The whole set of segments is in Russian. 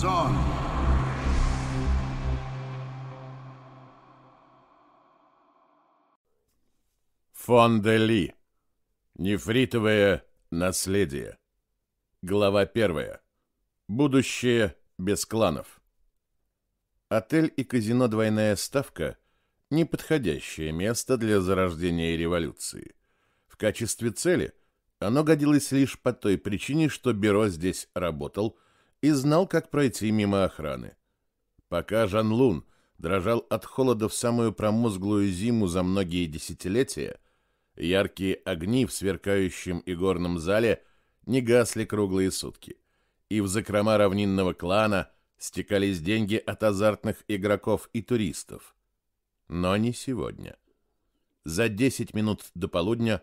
Сон. Фон де Ли. Нефритовое наследие. Глава первая. Будущее без кланов. Отель и казино «Двойная ставка» – неподходящее место для зарождения революции. В качестве цели оно годилось лишь по той причине, что Бюро здесь работал – и знал, как пройти мимо охраны. Пока Жан Лун дрожал от холода в самую промозглую зиму за многие десятилетия, яркие огни в сверкающем и горном зале не гасли круглые сутки, и в закрома равнинного клана стекались деньги от азартных игроков и туристов. Но не сегодня. За 10 минут до полудня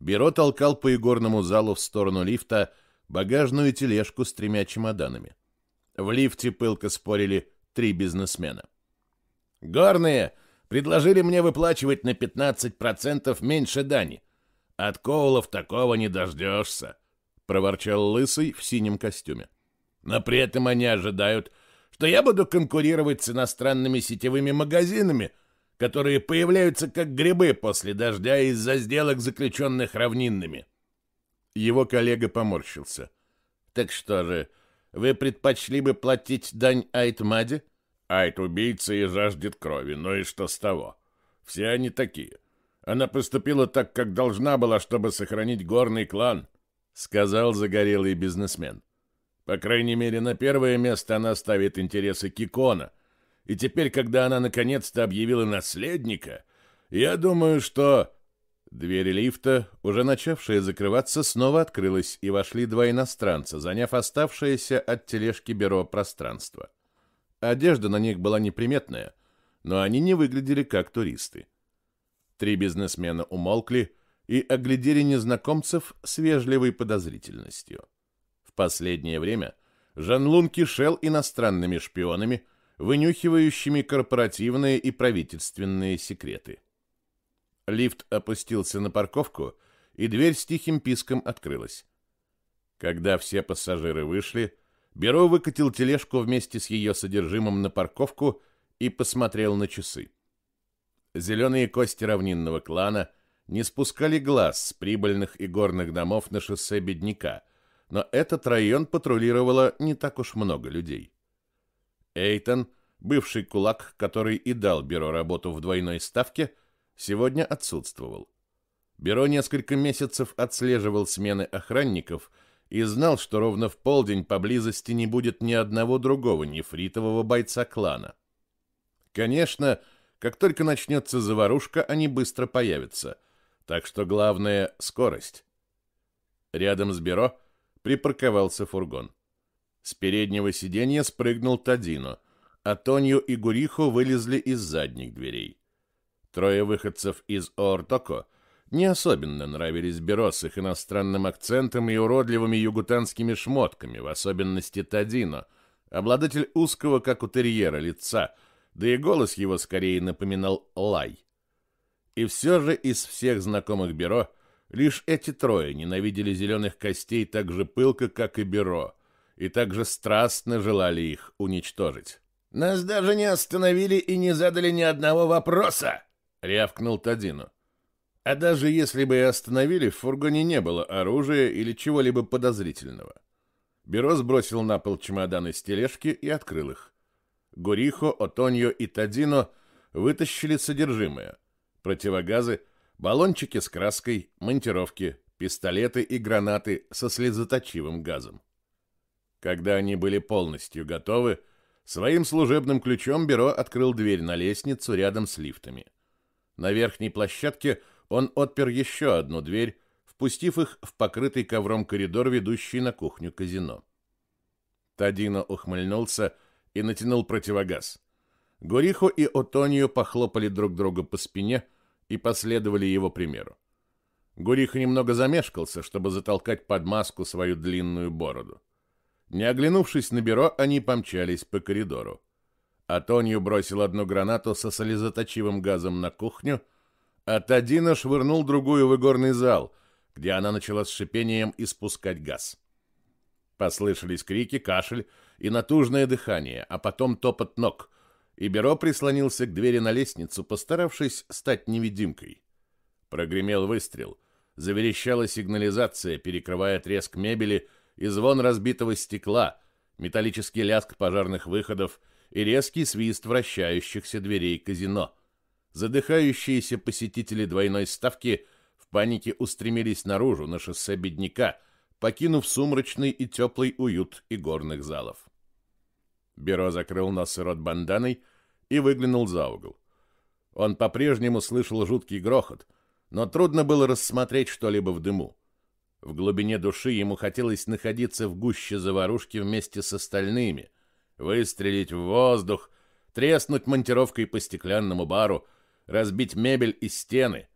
Беро толкал по игорному залу в сторону лифта, багажную тележку с тремя чемоданами. В лифте пылко спорили три бизнесмена. «Горные предложили мне выплачивать на 15% меньше дани. От Коулов такого не дождешься», — проворчал Лысый в синем костюме. «Но при этом они ожидают, что я буду конкурировать с иностранными сетевыми магазинами, которые появляются как грибы после дождя из-за сделок, заключенных равнинными». Его коллега поморщился. «Так что же, вы предпочли бы платить дань Айтмаде?» «Айт убийца и жаждет крови, но и что с того? Все они такие. Она поступила так, как должна была, чтобы сохранить горный клан», сказал загорелый бизнесмен. «По крайней мере, на первое место она ставит интересы Кикона. И теперь, когда она наконец-то объявила наследника, я думаю, что...» Двери лифта, уже начавшие закрываться, снова открылась, и вошли два иностранца, заняв оставшееся от тележки бюро пространство. Одежда на них была неприметная, но они не выглядели как туристы. Три бизнесмена умолкли и оглядели незнакомцев с вежливой подозрительностью. В последнее время Жан-Лун кишел иностранными шпионами, вынюхивающими корпоративные и правительственные секреты – Лифт опустился на парковку, и дверь с тихим писком открылась. Когда все пассажиры вышли, Беро выкатил тележку вместе с ее содержимым на парковку и посмотрел на часы. Зеленые кости равнинного клана не спускали глаз с прибыльных и горных домов на шоссе Бедняка, но этот район патрулировало не так уж много людей. Эйтон, бывший кулак, который и дал Беро работу в двойной ставке, — сегодня отсутствовал. Бюро несколько месяцев отслеживал смены охранников и знал, что ровно в полдень поблизости не будет ни одного другого нефритового бойца клана. Конечно, как только начнется заварушка, они быстро появятся, так что главное — скорость. Рядом с бюро припарковался фургон. С переднего сиденья спрыгнул Тадино, а Тонью и Гуриху вылезли из задних дверей. Трое выходцев из Ортоко не особенно нравились Беро с их иностранным акцентом и уродливыми югутанскими шмотками, в особенности Тадино, обладатель узкого, как у терьера, лица, да и голос его скорее напоминал лай. И все же из всех знакомых Беро лишь эти трое ненавидели зеленых костей так же пылко, как и Беро, и так же страстно желали их уничтожить. «Нас даже не остановили и не задали ни одного вопроса!» рявкнул Тадину. А даже если бы и остановили, в фургоне не было оружия или чего-либо подозрительного. Беро сбросил на пол чемоданы с тележки и открыл их. Гурихо, Отоньо и Тадино вытащили содержимое. Противогазы, баллончики с краской, монтировки, пистолеты и гранаты со слезоточивым газом. Когда они были полностью готовы, своим служебным ключом Беро открыл дверь на лестницу рядом с лифтами. На верхней площадке он отпер еще одну дверь, впустив их в покрытый ковром коридор, ведущий на кухню казино. Тадино ухмыльнулся и натянул противогаз. Горихо и Отонио похлопали друг друга по спине и последовали его примеру. Горихо немного замешкался, чтобы затолкать под маску свою длинную бороду. Не оглянувшись на бюро, они помчались по коридору. А Атонью бросил одну гранату со солезоточивым газом на кухню, а Тадина швырнул другую в игорный зал, где она начала с шипением испускать газ. Послышались крики, кашель и натужное дыхание, а потом топот ног, и Беро прислонился к двери на лестницу, постаравшись стать невидимкой. Прогремел выстрел, заверещала сигнализация, перекрывая треск мебели и звон разбитого стекла, металлический лязг пожарных выходов — и резкий свист вращающихся дверей казино. Задыхающиеся посетители двойной ставки в панике устремились наружу на шоссе бедняка, покинув сумрачный и теплый уют игорных залов. Бюро закрыл нос и рот банданой и выглянул за угол. Он по-прежнему слышал жуткий грохот, но трудно было рассмотреть что-либо в дыму. В глубине души ему хотелось находиться в гуще заварушки вместе с остальными, выстрелить в воздух, треснуть монтировкой по стеклянному бару, разбить мебель и стены.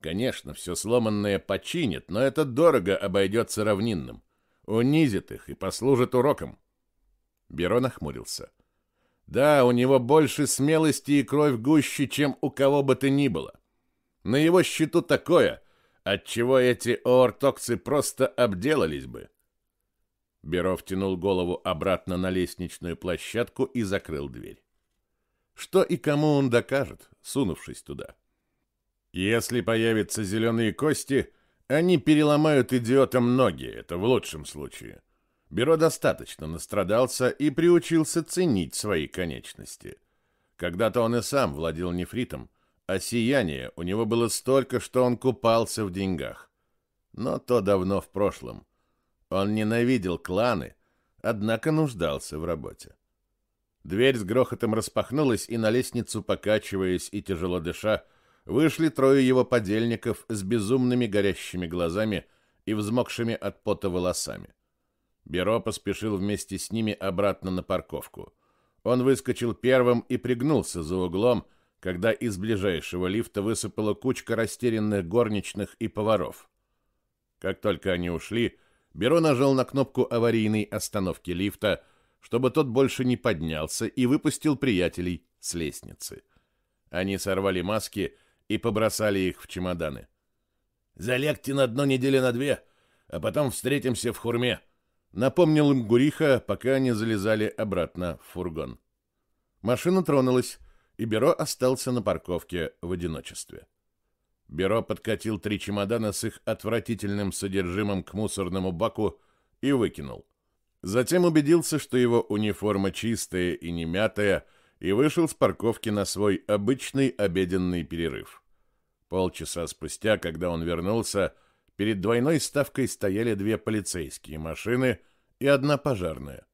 Конечно, все сломанное починит, но это дорого обойдется равнинным. Унизит их и послужит уроком. Беро нахмурился. Да, у него больше смелости и кровь гуще, чем у кого бы то ни было. На его счету такое, от чего эти ортокцы просто обделались бы. Беров тянул голову обратно на лестничную площадку и закрыл дверь. Что и кому он докажет, сунувшись туда? Если появятся зеленые кости, они переломают идиотам ноги, это в лучшем случае. Бюро достаточно настрадался и приучился ценить свои конечности. Когда-то он и сам владел нефритом, а сияние у него было столько, что он купался в деньгах. Но то давно в прошлом. Он ненавидел кланы, однако нуждался в работе. Дверь с грохотом распахнулась, и на лестницу, покачиваясь и тяжело дыша, вышли трое его подельников с безумными горящими глазами и взмокшими от пота волосами. Беро поспешил вместе с ними обратно на парковку. Он выскочил первым и пригнулся за углом, когда из ближайшего лифта высыпала кучка растерянных горничных и поваров. Как только они ушли, Беро нажал на кнопку аварийной остановки лифта, чтобы тот больше не поднялся, и выпустил приятелей с лестницы. Они сорвали маски и побросали их в чемоданы. «Залегте на дно недели на две, а потом встретимся в хурме», — напомнил им Гуриха, пока они залезали обратно в фургон. Машина тронулась, и Беро остался на парковке в одиночестве. Бюро подкатил три чемодана с их отвратительным содержимым к мусорному баку и выкинул. Затем убедился, что его униформа чистая и не мятая, и вышел с парковки на свой обычный обеденный перерыв. Полчаса спустя, когда он вернулся, перед двойной ставкой стояли две полицейские машины и одна пожарная.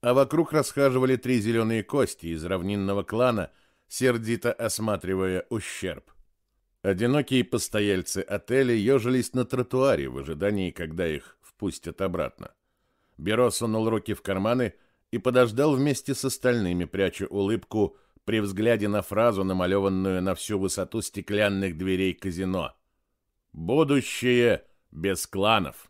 А вокруг расхаживали три зеленые кости из равнинного клана, сердито осматривая ущерб. Одинокие постояльцы отеля ежились на тротуаре в ожидании, когда их впустят обратно. Беро сунул руки в карманы и подождал вместе с остальными, пряча улыбку при взгляде на фразу, намалеванную на всю высоту стеклянных дверей казино. «Будущее без кланов!»